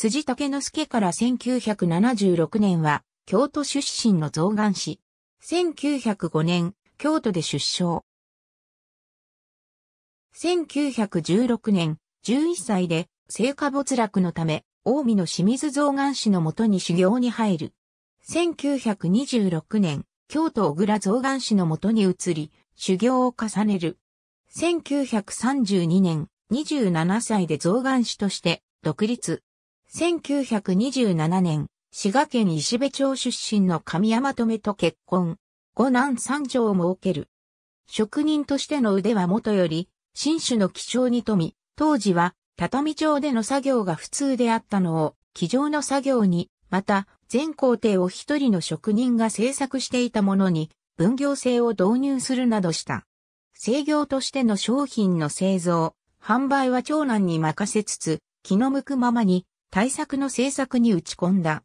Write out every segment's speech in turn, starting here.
辻武之助から1976年は、京都出身の造眼師。1905年、京都で出生。1916年、11歳で、聖火没落のため、近江の清水造眼師のもとに修行に入る。1926年、京都小倉造眼師のもとに移り、修行を重ねる。1932年、27歳で造眼師として、独立。1927年、滋賀県石部町出身の神山留と結婚。五男三女を設ける。職人としての腕はもとより、新種の基調に富み、当時は畳町での作業が普通であったのを、基調の作業に、また、全工程を一人の職人が制作していたものに、分業制を導入するなどした。制業としての商品の製造、販売は長男に任せつつ、気の向くままに大作の制作に打ち込んだ。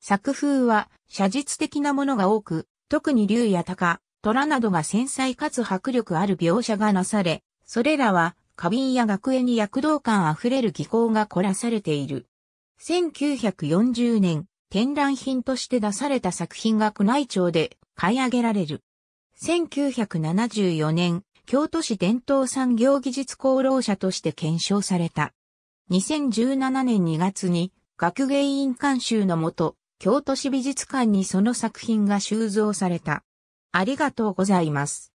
作風は写実的なものが多く、特に竜や鷹、虎などが繊細かつ迫力ある描写がなされ、それらは花瓶や学園に躍動感あふれる技巧が凝らされている。1940年、展覧品として出された作品が宮内庁で買い上げられる。1974年、京都市伝統産業技術功労者として検証された。2017年2月に学芸員監修のもと、京都市美術館にその作品が収蔵された。ありがとうございます。